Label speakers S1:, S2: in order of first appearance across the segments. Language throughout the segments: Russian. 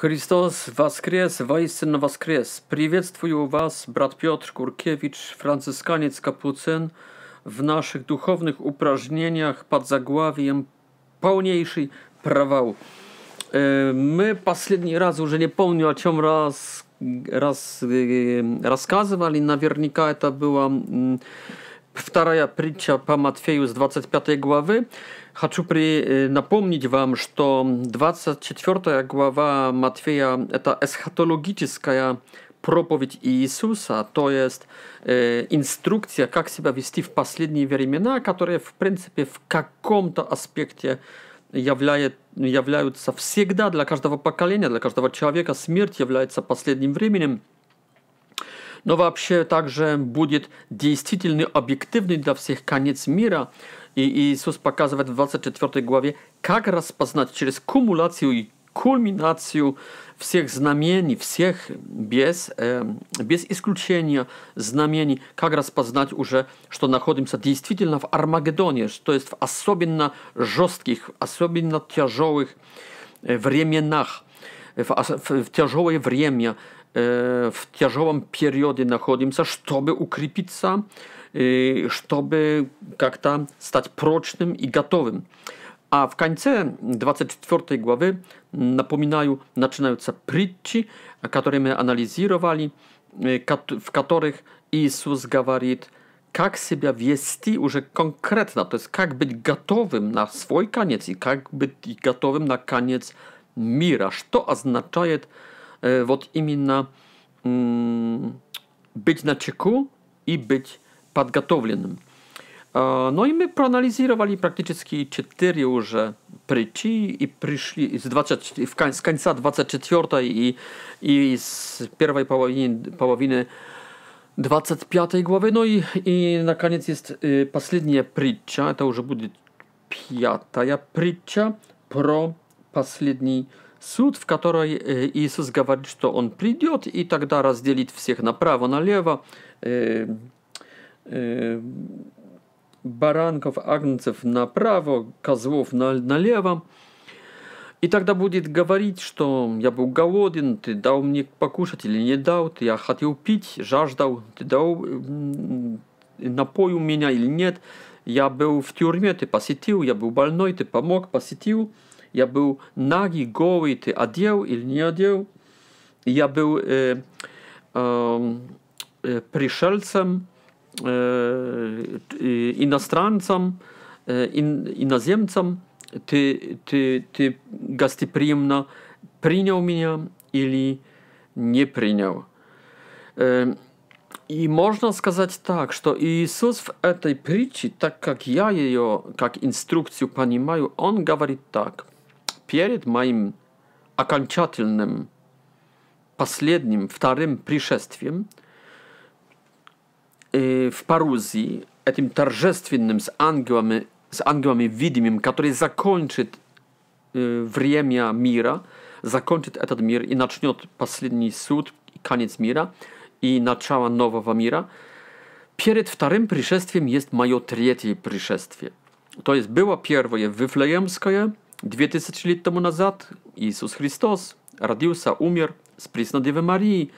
S1: Христос воскрес, воистину воскрес! Приветствую вас, брат Piotr Kurkiewicz, franciszkaniec kapucyn, w naszych duchownych uprażnieniach pod zagławiem pełniejszy prawał. Мы последний раз, уже не помню, о чем раз, раз, рассказывали, наверняка это была вторая притча по Матфею с 25 главы, Хочу при... Э, напомнить вам, что 24 глава Матфея – это эсхатологическая проповедь Иисуса, то есть э, инструкция, как себя вести в последние времена, которые, в принципе, в каком-то аспекте являет, являются всегда для каждого поколения, для каждого человека. Смерть является последним временем. Но вообще также будет действительный, объективный для всех конец мира – i Jezus pokazuje w 24 głowie, jak rozpoznać przez kumulację i kulminację wszystkich znamieni, wszystkich bez, e, bez wykluczenia znamieni, jak rozpoznać już, że znajdujemy się действительно w Armagedonie, że to jest w особенно żostkich, особенно ciężkich e, wremienach, w, w, w ciężkiej wremie, e, w ciężkim periody znajdujemy się, żeby ukrypić się чтобы как-то стать прочным и готовым. А в конце 24 главы, напоминаю, начинаются притчи, которые мы анализировали, в которых Иисус говорит, как себя вести уже конкретно, то есть как быть готовым на свой конец и как быть готовым на конец мира. Что означает вот именно быть на чеку и быть подготовленным. А, Но ну и мы проанализировали практически четыре уже притчи и пришли из 20, с конца 24 и, и с первой половины, половины 25 главы. Ну и, и наконец есть э, последняя притча, это уже будет пятая притча про последний суд, в которой э, Иисус говорит, что Он придет и тогда разделит всех направо-налево, э, Э, баранков, агнцев направо, козлов на, налево. И тогда будет говорить, что я был голоден, ты дал мне покушать или не дал, ты, я хотел пить, жаждал, ты дал, напой у меня или нет, я был в тюрьме, ты посетил, я был больной, ты помог, посетил, я был нагий, голый, ты одел или не одел, я был э, эм, э, пришельцем, Э, э, иностранцам, э, иноземцам, ты, ты, ты гостеприимно принял меня или не принял. И можно сказать так, что Иисус в этой притче, так как я ее как инструкцию понимаю, он говорит так. Перед моим окончательным, последним, вторым пришествием – Y, w Paruzji, tym tarżestwiennym z angiłami, z angiłami widmim, który zakończy y, wremia mira, zakończy etat mir i zacznie ostatni sąd i koniec mira i zaczęła nowa mira. Przed wtorym przyszestwem jest moje trzecie przyszestwie. To jest było pierwsze wyflejemskie 2000 lat temu nazad Jezus Chrystus rodził się, umierł, sprysnął Dziewę Marii,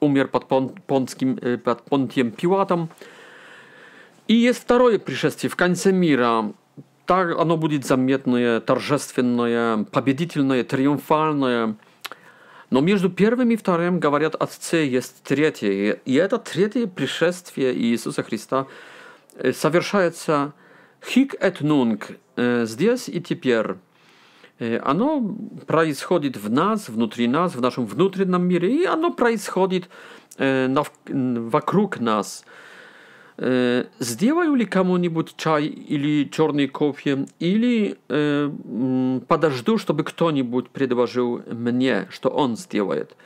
S1: умер под, пон, понтским, э, под Понтием Пилатом. И есть второе пришествие в конце мира. Так оно будет заметное, торжественное, победительное, триумфальное. Но между первым и вторым, говорят отцы, есть третье. И это третье пришествие Иисуса Христа э, совершается хик эт нунг, э, здесь и теперь. Э, оно происходит в нас, внутри нас, в нашем внутреннем мире, и оно происходит э, вокруг нас. Э, сделаю ли кому-нибудь чай или черный кофе, или подожду, чтобы кто-нибудь предложил мне, что он сделает.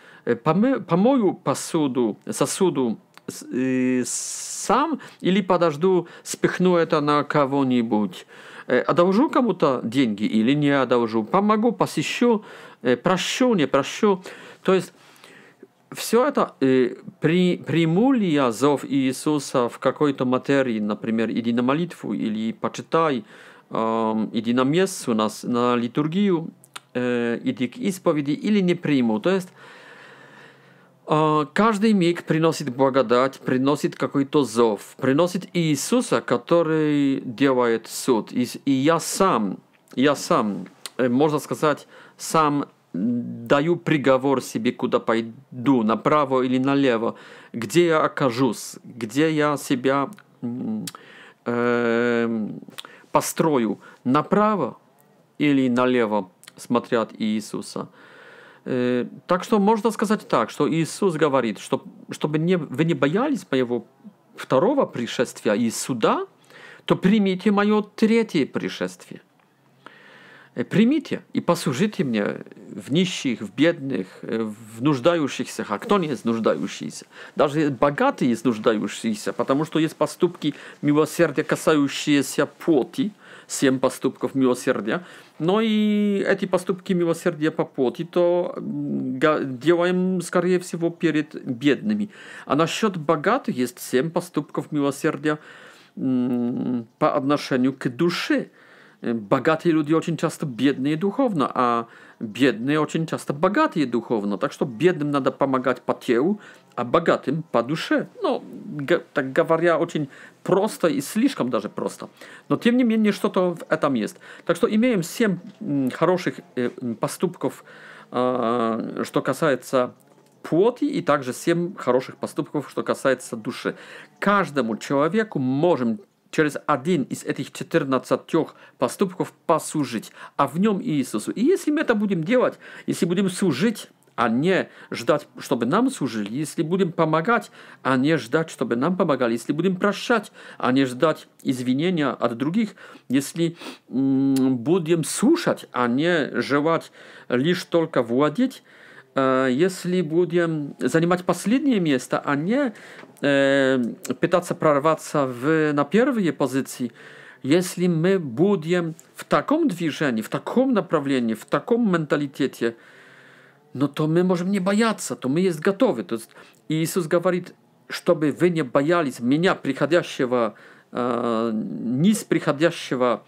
S1: Помою посуду, сосуду сам или подожду, спихну это на кого-нибудь. Э, одолжу кому-то деньги или не одолжу, помогу, посещу, э, прощу, не прощу. То есть все это э, при, приму ли я зов Иисуса в какой-то материи, например, иди на молитву или почитай, эм, иди на место у нас на литургию, э, иди к исповеди или не приму. То есть а, каждый миг приносит благодать, приносит какой-то зов, приносит Иисуса, который делает суд. И, и я сам, я сам, э, можно сказать, сам даю приговор себе, куда пойду, направо или налево, где я окажусь, где я себя э, построю, направо или налево, смотря от Иисуса. Э, так что можно сказать так, что Иисус говорит, что чтобы не, вы не боялись моего второго пришествия и суда, то примите мое третье пришествие. Э, примите и послужите мне в нищих, в бедных, э, в нуждающихся. А кто не есть нуждающийся? Даже богатые есть нуждающийся, потому что есть поступки милосердия, касающиеся плоти – семь поступков милосердия. Но и эти поступки милосердия по плоти то делаем, скорее всего, перед бедными. А насчет богатых есть семь поступков милосердия по отношению к душе – богатые люди очень часто бедные духовно, а бедные очень часто богатые духовно. Так что бедным надо помогать по телу, а богатым по душе. Ну, так говоря, очень просто и слишком даже просто. Но тем не менее что-то в этом есть. Так что имеем семь хороших поступков, что касается плоти и также семь хороших поступков, что касается души. Каждому человеку можем через один из этих 14 поступков послужить, а в нем Иисусу. И если мы это будем делать, если будем служить, а не ждать, чтобы нам служили, если будем помогать, а не ждать, чтобы нам помогали, если будем прощать, а не ждать извинения от других, если будем слушать, а не желать лишь только владеть, а, если будем занимать последнее место, а не э, пытаться прорваться в, на первые позиции, если мы будем в таком движении, в таком направлении, в таком менталитете, но ну, то мы можем не бояться, то мы есть готовы. То есть Иисус говорит, чтобы вы не боялись меня, приходящего, э, низ приходящего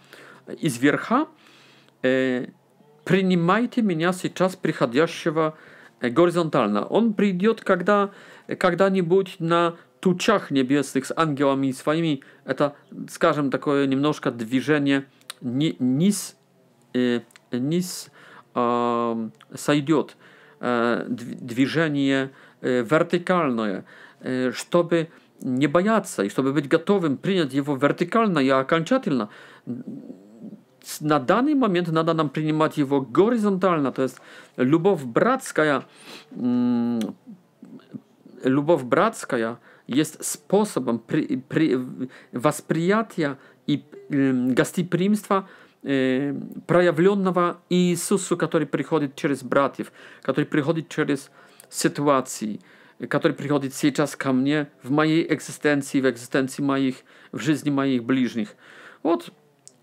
S1: из верха, э, принимайте меня сейчас, приходящего э, горизонтально. Он придет когда, когда-нибудь на тучах небесных с ангелами своими. Это, скажем, такое немножко движение ни, низ, э, низ э, сойдет. Э, движение э, вертикальное, э, чтобы не бояться и чтобы быть готовым принять его вертикально и окончательно, na dany moment nada nam prymatywo horyzontalna, to jest lubow bratska, mm, lubow bratska jest sposobem pri, pri, i mm, gastyprimstwa e, y, prajawlionnego Jezusa, który przychodzi przez bratów, który przychodzi przez sytuacji, który przychodzi teraz ka mnie w mojej egzystencji, w egzystencji moich, w życiu moich bliźnich. Вот,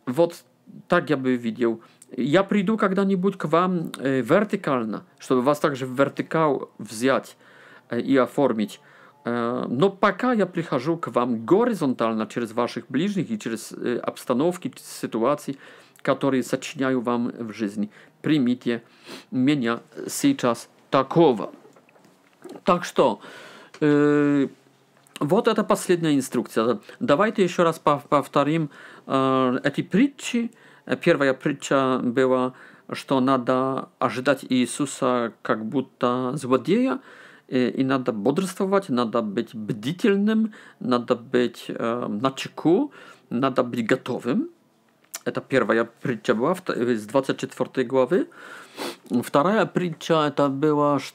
S1: вот так я бы видел. Я приду когда-нибудь к вам э, вертикально, чтобы вас также в вертикал взять э, и оформить. Э, но пока я прихожу к вам горизонтально через ваших ближних и через обстановки, ситуации, которые сочиняю вам в жизни. Примите меня сейчас такого. Так что, э, вот это последняя инструкция. Давайте еще раз повторим etipritci. E, pierwsza prycia była, że nada ażdać Jezusa jak buta złodzieja i, e, i nada bodrstwować, nada być bdzielnym, nada być e, na czeku, nada być gotowym. E, to pierwsza prycia była w, z 24 głowy. Druga prycia to była, że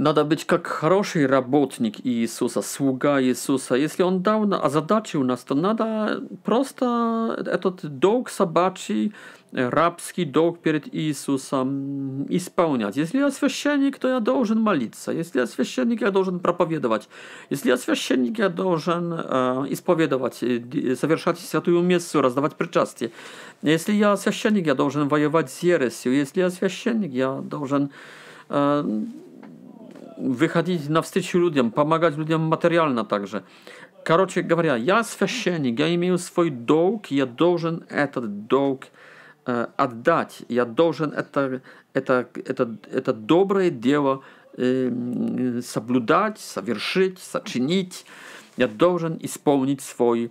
S1: Надо быть как хороший работник Иисуса, слуга Иисуса. Если он дал, озадачил нас, то надо просто этот долг собачий, э, рабский долг перед Иисусом исполнять. Если я священник, то я должен молиться. Если я священник, я должен проповедовать. Если я священник, я должен э, исповедовать, э, совершать святую мессу, раздавать причастие. Если я священник, я должен воевать с ересью. Если я священник, я должен... Э, выходить навстречу людям, помогать людям материально также. Короче говоря, я священник, я имею свой долг, я должен этот долг э, отдать, я должен это, это, это, это доброе дело э, соблюдать, совершить, сочинить, я должен исполнить свой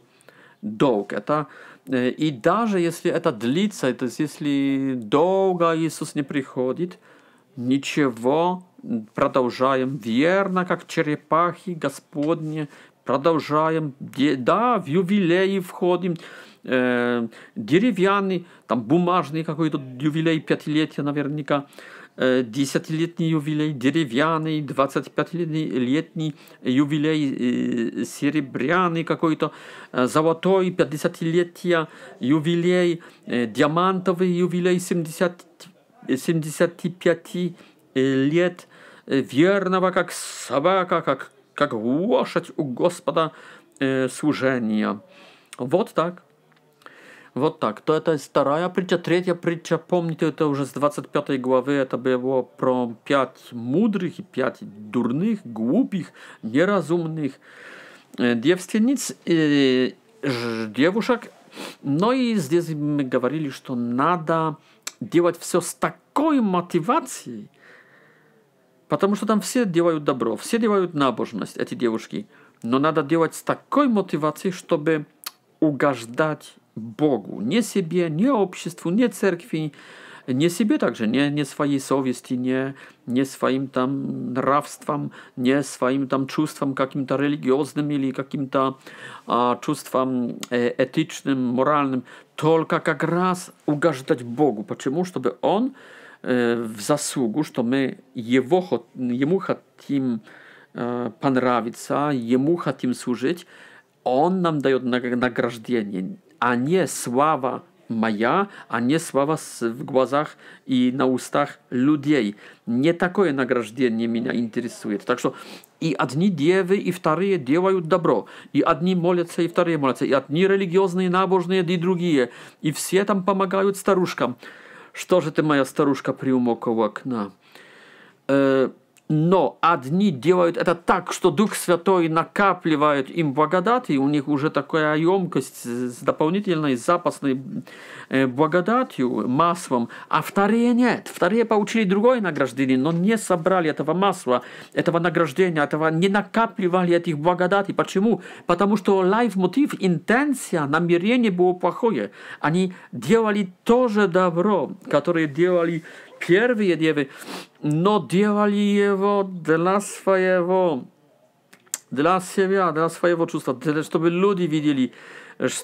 S1: долг. Это, э, и даже если это длится, то есть если долго Иисус не приходит, э, Ничего, продолжаем верно, как черепахи господни продолжаем, да, в юбилеи входим, э, деревянный, там бумажный какой-то юбилей, пятилетия наверняка, э, десятилетний юбилей, деревянный, 25-летний летний юбилей, э, серебряный какой-то, э, золотой, 50-летия юбилей, диамантовый юбилей, 70 75 лет, э, верного как собака, как, как лошадь у Господа э, служения. Вот так. Вот так. То это вторая притча. Третья притча, помните, это уже с 25 главы, это было про пять мудрых и пять дурных, глупых, неразумных э, девственниц и э, девушек. Но и здесь мы говорили, что надо делать все с такой мотивацией, потому что там все делают добро, все делают набожность, эти девушки. Но надо делать с такой мотивацией, чтобы угождать Богу, не себе, не обществу, не церкви, nie siebie także, nie, nie swojej sowiesti, nie, nie swoim tam nrawstwem, nie swoim tam czustwem jakim-to religioznym, ili jakim-to e, etycznym, moralnym, tylko jak raz ugażdać Bogu. Dlaczego? Żeby On e, w zasługu, że my jego, Jemu chcemy e, panrawica, Jemu tym służyć, On nam daje nagrażdienie, a nie sława моя, а не слова в глазах и на устах людей. Не такое награждение меня интересует. Так что и одни девы, и вторые делают добро. И одни молятся, и вторые молятся. И одни религиозные, набожные, и другие. И все там помогают старушкам. Что же ты, моя старушка, приумокала к нам? Э, но одни делают это так, что Дух Святой накапливает им благодати, у них уже такая емкость с дополнительной запасной э, благодатью, маслом, а вторые нет. Вторые получили другое награждение, но не собрали этого масла, этого награждения, этого не накапливали этих благодатей. Почему? Потому что лайф-мотив, интенция, намерение было плохое. Они делали то же добро, которое делали pierwi jedniewy, no djewali jevo dla swojego, dla siebie, dla swojego czucia, to by ludzie widzieli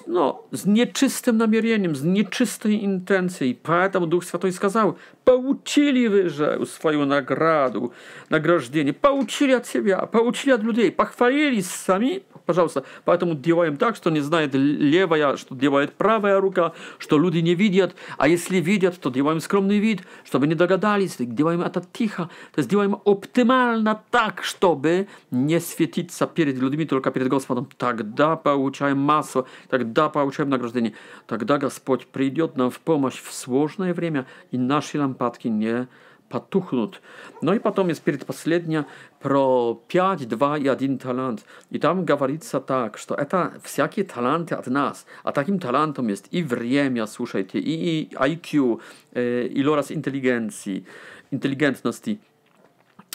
S1: no, z nieczystym namierzeniem, z nieczystej intencji. Поэтому Дух Святой сказал, получили вы же свою награду, награждение, получили от себя, получили от людей, похвалились сами, пожалуйста. Поэтому делаем так, что не знает левая, что делает правая рука, что люди не видят, а если видят, то делаем скромный вид, чтобы не догадались, делаем это тихо, то есть делаем оптимально так, чтобы не светиться перед людьми, только перед Господом. Тогда получаем массу Тогда получаем награждение. Тогда Господь придет нам в помощь в сложное время, и наши лампадки не потухнут. Ну и потом есть предпоследняя про 5, 2 и 1 талант. И там говорится так, что это всякие таланты от нас. А таким талантом есть и время, слушайте, и IQ, э, и лорас интеллигенции, интеллигентности,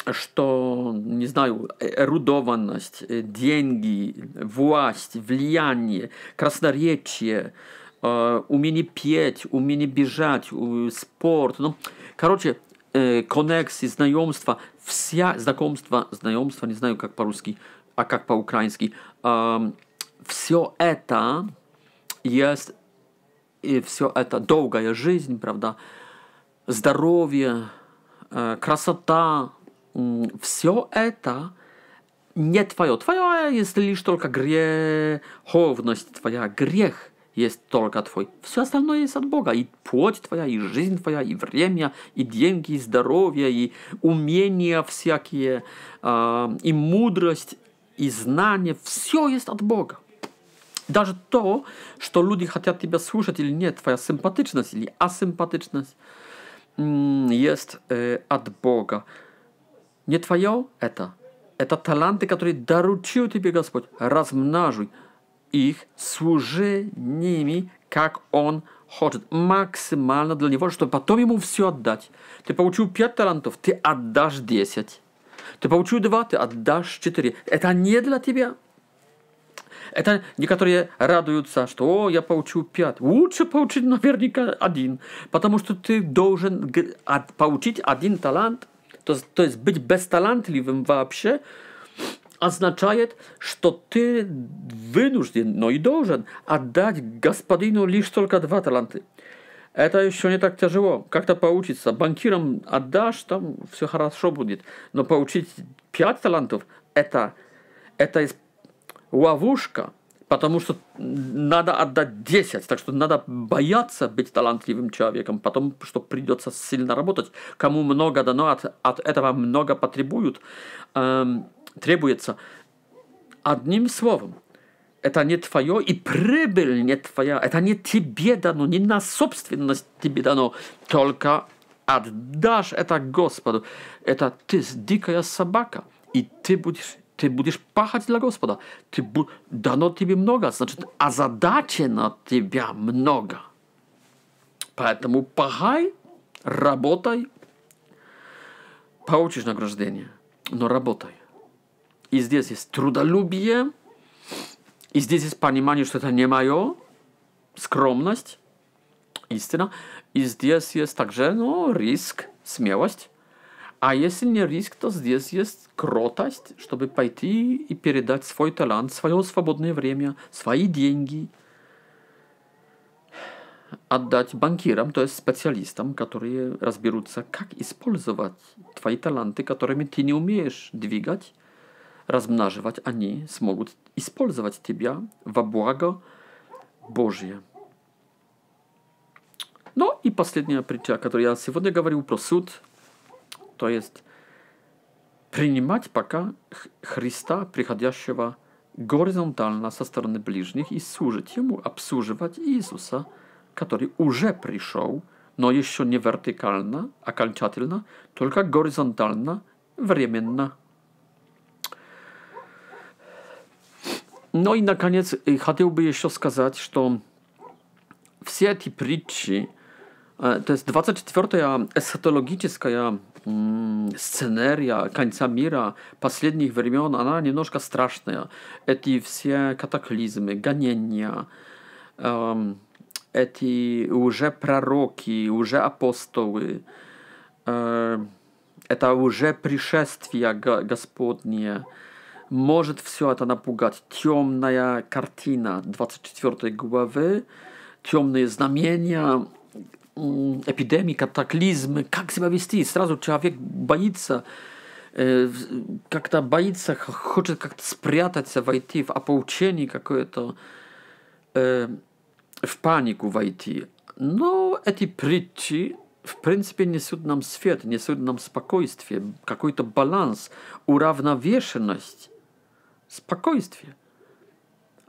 S1: что, не знаю, э, эрудованность, э, деньги, власть, влияние, красноречие, э, умение петь, умение бежать, спорт. Ну, короче, коннексы, знакомства, вся знакомство, знакомство, не знаю, как по-русски, а как по-украински. Эм, все это есть, и все это долгая жизнь, правда, здоровье, красота, все это не твое. Твое э, есть лишь только греховность твоя, грех есть только твой. Все остальное есть от Бога. И плоть твоя, и жизнь твоя, и время, и деньги, и здоровье, и умения всякие, а, и мудрость, и знание. Все есть от Бога. Даже то, что люди хотят тебя слушать или нет, твоя симпатичность или асимпатичность, есть э, от Бога. Не твое это. Это таланты, которые доручил тебе Господь. Размножуй их, служи ними, как Он хочет максимально для него, чтобы потом ему все отдать. Ты получил пять талантов, ты отдашь десять. Ты получил два ты отдашь четыре. Это не для тебя. Это некоторые радуются, что «О, я получил пять. Лучше получить наверняка один, потому что ты должен получить один талант – то, то есть быть бесталантливым вообще означает, что ты вынужден, ну и должен отдать господину лишь только два таланта. Это еще не так тяжело. Как-то поучиться. Банкирам отдашь, там все хорошо будет. Но получить пять талантов, это, это ловушка – потому что надо отдать 10, так что надо бояться быть талантливым человеком, потому что придется сильно работать. Кому много дано, от, от этого много потребуют, эм, требуется. Одним словом, это не твое, и прибыль не твоя, это не тебе дано, не на собственность тебе дано, только отдашь это Господу. Это ты дикая собака, и ты будешь ты будешь пахать для господа, ты bu- дано тебе много, значит, на тебя много. Поэтому пахай, работай, получишь награждение, но работай. И здесь есть трудолюбие, и здесь есть понимание, что это не мое, скромность, истина. И здесь есть также ну, риск, смелость. А если не риск, то здесь есть кротость, чтобы пойти и передать свой талант, свое свободное время, свои деньги, отдать банкирам, то есть специалистам, которые разберутся, как использовать твои таланты, которыми ты не умеешь двигать, размноживать, они смогут использовать тебя во благо Божье. Ну и последняя притча, о которой я сегодня говорил, про суд – to jest przyjmować paka Chrysta przychodziącego horyzontalna ze strony bliźnich i służy Jemu, obsłużywać Jezusa, który już przyszedł, no jeszcze nie wertykalna, a kończatelna, tylko horyzontalna, wremienna. No i na koniec y, chciałbym jeszcze skazać, że wszystkie te pryczy, e, to jest 24. eschatologiczna сценария конца мира последних времен, она немножко страшная. Эти все катаклизмы, гонения, эм, эти уже пророки, уже апостолы, э, это уже пришествие Господнее. Может все это напугать. Темная картина 24 главы, темные знамения – эпидемии, катаклизмы, как себя вести. Сразу человек боится, э, как-то боится, хочет как-то спрятаться, войти в ополчение какое-то, э, в панику войти. Но эти притчи, в принципе, несут нам свет, несут нам спокойствие, какой-то баланс, уравновешенность, спокойствие.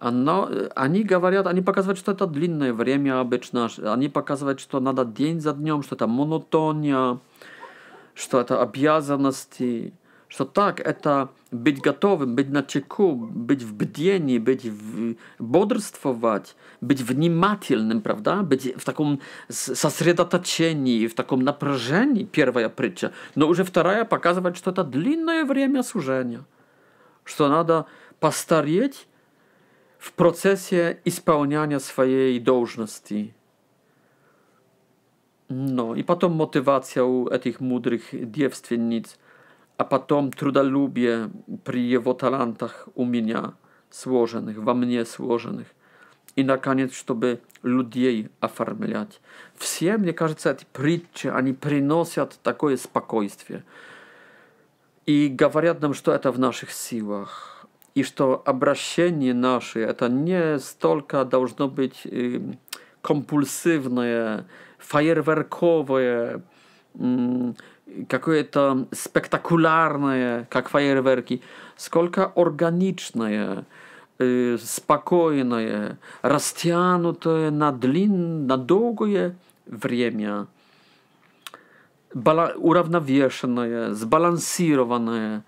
S1: А, но э, они говорят, они показывают, что это длинное время обычно, они показывают, что надо день за днем, что это монотония, что это обязанности, что так, это быть готовым, быть на чеку, быть в бдении, быть в, бодрствовать, быть внимательным, правда, быть в таком сосредоточении, в таком напряжении, первая притча, но уже вторая показывает, что это длинное время сужения что надо постареть в процессе исполнения своей должности. No i potem motywacja u tych mądrych dziewstwiennic, a potem trudolubie przy jego talentach u mnie сложенных, во мне сложенных. И, наконец, чтобы людей оформлять. Все, мне кажется, эти притчи, они приносят такое спокойствие. И говорят нам, что это в наших силах. и что обращение наше это не столько должно быть компульсивное, фейерверковое, какое-то спектакулярное, как фейерверки, сколько органичное, спокойное, растянутое на, длин, на долгое время, бала- уравновешенное, сбалансированное,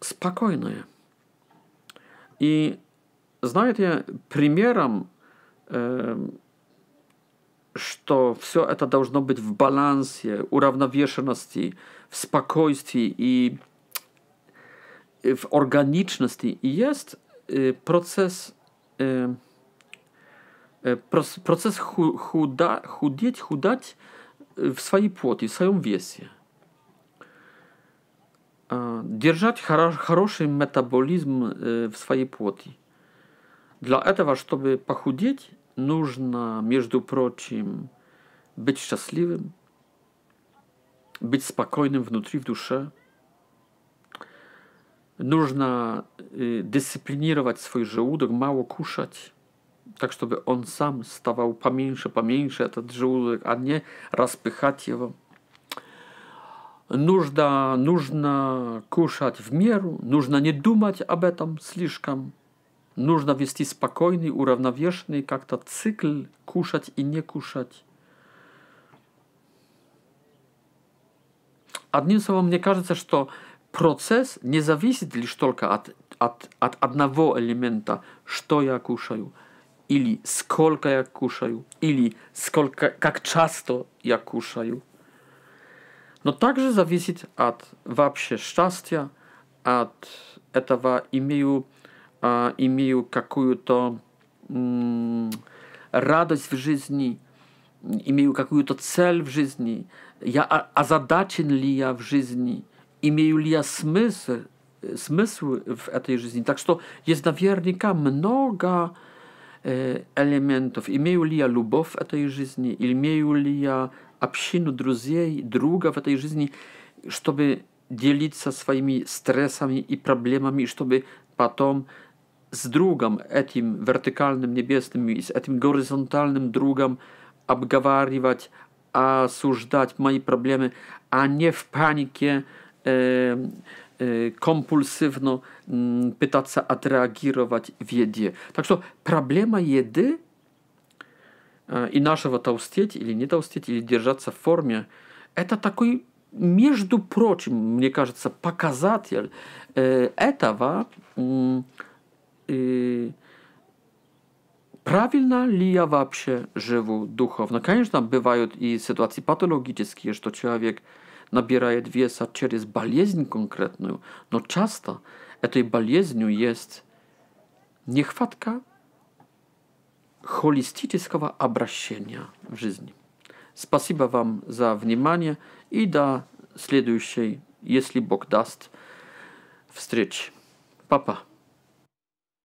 S1: спокойное. И знаете, примером, э, что все это должно быть в балансе, уравновешенности, в спокойствии и в органичности, и есть э, процесс э, э процесс худеть, худать э, в своей плоти, в своем весе – Э, держать хоро хороший метаболизм э, в своей плоти. Для этого, чтобы похудеть, нужно, между прочим, быть счастливым, быть спокойным внутри, в душе. Нужно э, дисциплинировать свой желудок, мало кушать, так чтобы он сам ставал поменьше, поменьше этот желудок, а не распыхать его нужно, нужно кушать в меру, нужно не думать об этом слишком, нужно вести спокойный, уравновешенный как-то цикл кушать и не кушать. Одним словом, мне кажется, что процесс не зависит лишь только от, от, от одного элемента, что я кушаю, или сколько я кушаю, или сколько, как часто я кушаю – но также зависит от вообще счастья, от этого имею, э, имею какую-то э, радость в жизни, имею какую-то цель в жизни, я озадачен ли я в жизни, имею ли я смысл, э, смысл в этой жизни. Так что есть наверняка много э, элементов. Имею ли я любовь в этой жизни, имею ли я общину друзей, друга в этой жизни, чтобы делиться своими стрессами и проблемами, чтобы потом с другом, этим вертикальным небесным и с этим горизонтальным другом обговаривать, осуждать мои проблемы, а не в панике э, э, компульсивно э, пытаться отреагировать в еде. Так что проблема еды Э, и нашего толстеть или не толстеть, или держаться в форме, это такой, между прочим, мне кажется, показатель э, этого, э, правильно ли я вообще живу духовно. Конечно, бывают и ситуации патологические, что человек набирает веса через болезнь конкретную, но часто этой болезнью есть нехватка холистического обращения в жизни. Спасибо вам за внимание и до следующей, если Бог даст, встречи. Папа.